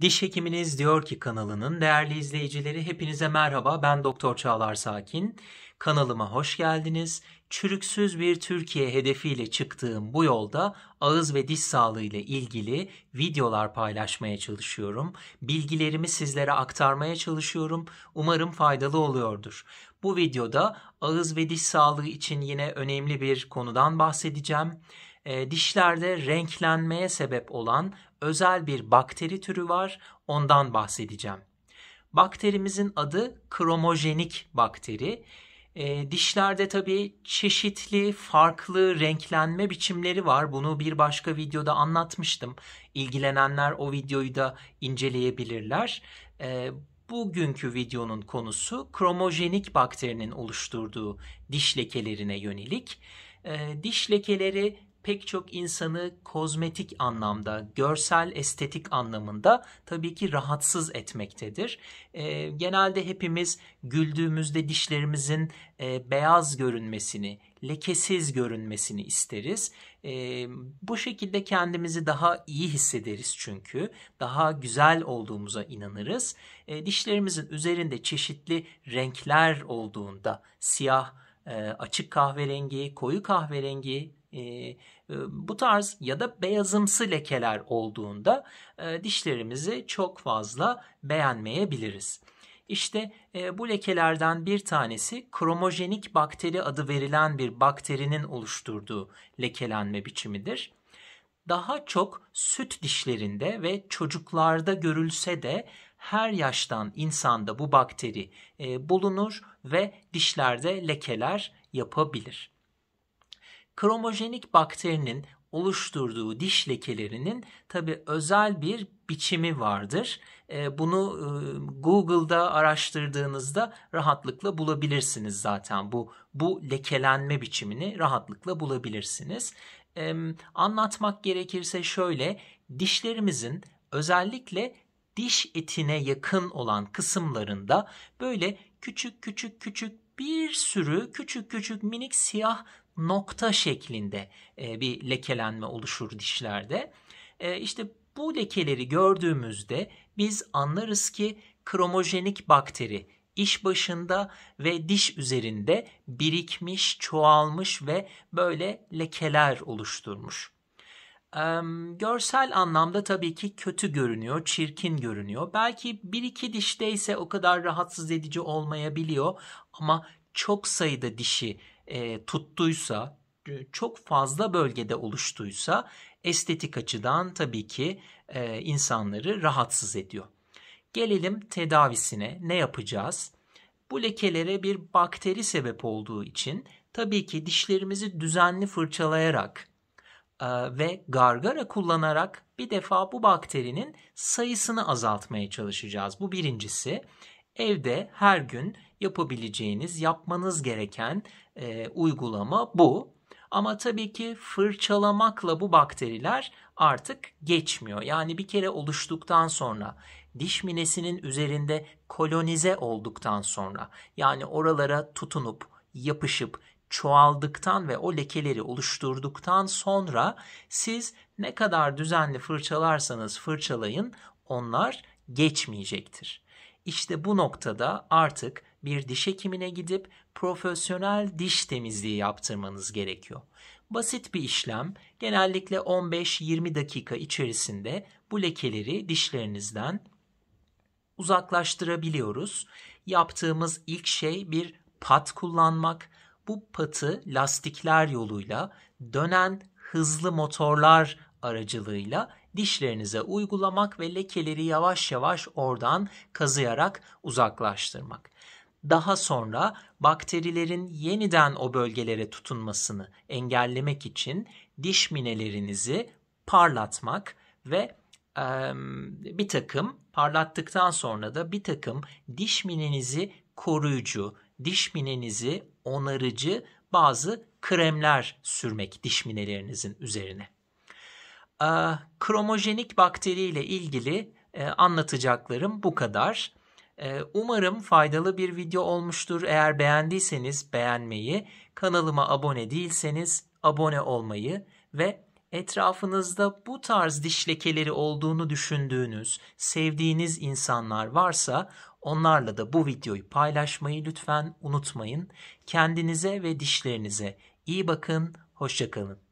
Diş Hekiminiz Diyor Ki kanalının değerli izleyicileri hepinize merhaba. Ben Doktor Çağlar Sakin. Kanalıma hoş geldiniz. Çürüksüz bir Türkiye hedefiyle çıktığım bu yolda ağız ve diş sağlığı ile ilgili videolar paylaşmaya çalışıyorum. Bilgilerimi sizlere aktarmaya çalışıyorum. Umarım faydalı oluyordur. Bu videoda ağız ve diş sağlığı için yine önemli bir konudan bahsedeceğim e, dişlerde renklenmeye sebep olan özel bir bakteri türü var. Ondan bahsedeceğim. Bakterimizin adı kromojenik bakteri. E, dişlerde tabii çeşitli farklı renklenme biçimleri var. Bunu bir başka videoda anlatmıştım. İlgilenenler o videoyu da inceleyebilirler. E, bugünkü videonun konusu kromojenik bakterinin oluşturduğu diş lekelerine yönelik. E, diş lekeleri pek çok insanı kozmetik anlamda, görsel estetik anlamında tabii ki rahatsız etmektedir. E, genelde hepimiz güldüğümüzde dişlerimizin e, beyaz görünmesini, lekesiz görünmesini isteriz. E, bu şekilde kendimizi daha iyi hissederiz çünkü. Daha güzel olduğumuza inanırız. E, dişlerimizin üzerinde çeşitli renkler olduğunda siyah, e, açık kahverengi, koyu kahverengi, ee, e, bu tarz ya da beyazımsı lekeler olduğunda e, dişlerimizi çok fazla beğenmeyebiliriz. İşte e, bu lekelerden bir tanesi kromojenik bakteri adı verilen bir bakterinin oluşturduğu lekelenme biçimidir. Daha çok süt dişlerinde ve çocuklarda görülse de her yaştan insanda bu bakteri e, bulunur ve dişlerde lekeler yapabilir kromojenik bakterinin oluşturduğu diş lekelerinin tabi özel bir biçimi vardır. E, bunu e, Google'da araştırdığınızda rahatlıkla bulabilirsiniz zaten bu bu lekelenme biçimini rahatlıkla bulabilirsiniz. E, anlatmak gerekirse şöyle dişlerimizin özellikle diş etine yakın olan kısımlarında böyle küçük küçük küçük bir sürü küçük küçük minik siyah nokta şeklinde e, bir lekelenme oluşur dişlerde. E, işte bu lekeleri gördüğümüzde biz anlarız ki kromojenik bakteri iş başında ve diş üzerinde birikmiş, çoğalmış ve böyle lekeler oluşturmuş. görsel anlamda tabii ki kötü görünüyor, çirkin görünüyor. Belki bir iki dişte ise o kadar rahatsız edici olmayabiliyor ama çok sayıda dişi e, tuttuysa, e, çok fazla bölgede oluştuysa estetik açıdan tabii ki e, insanları rahatsız ediyor. Gelelim tedavisine ne yapacağız? Bu lekelere bir bakteri sebep olduğu için tabii ki dişlerimizi düzenli fırçalayarak e, ve gargara kullanarak bir defa bu bakterinin sayısını azaltmaya çalışacağız. Bu birincisi. Evde her gün yapabileceğiniz, yapmanız gereken e, uygulama bu. Ama tabii ki fırçalamakla bu bakteriler artık geçmiyor. Yani bir kere oluştuktan sonra diş minesinin üzerinde kolonize olduktan sonra yani oralara tutunup yapışıp çoğaldıktan ve o lekeleri oluşturduktan sonra siz ne kadar düzenli fırçalarsanız fırçalayın onlar geçmeyecektir. İşte bu noktada artık bir diş hekimine gidip profesyonel diş temizliği yaptırmanız gerekiyor. Basit bir işlem, genellikle 15-20 dakika içerisinde bu lekeleri dişlerinizden uzaklaştırabiliyoruz. Yaptığımız ilk şey bir pat kullanmak. Bu patı lastikler yoluyla dönen hızlı motorlar aracılığıyla dişlerinize uygulamak ve lekeleri yavaş yavaş oradan kazıyarak uzaklaştırmak. Daha sonra bakterilerin yeniden o bölgelere tutunmasını engellemek için diş minelerinizi parlatmak ve e, bir takım parlattıktan sonra da bir takım diş minenizi koruyucu, diş minenizi onarıcı bazı kremler sürmek diş minelerinizin üzerine. Ee, kromojenik bakteriyle ilgili e, anlatacaklarım bu kadar. Ee, umarım faydalı bir video olmuştur. Eğer beğendiyseniz beğenmeyi, kanalıma abone değilseniz abone olmayı ve etrafınızda bu tarz diş lekeleri olduğunu düşündüğünüz, sevdiğiniz insanlar varsa onlarla da bu videoyu paylaşmayı lütfen unutmayın. Kendinize ve dişlerinize iyi bakın, hoşçakalın.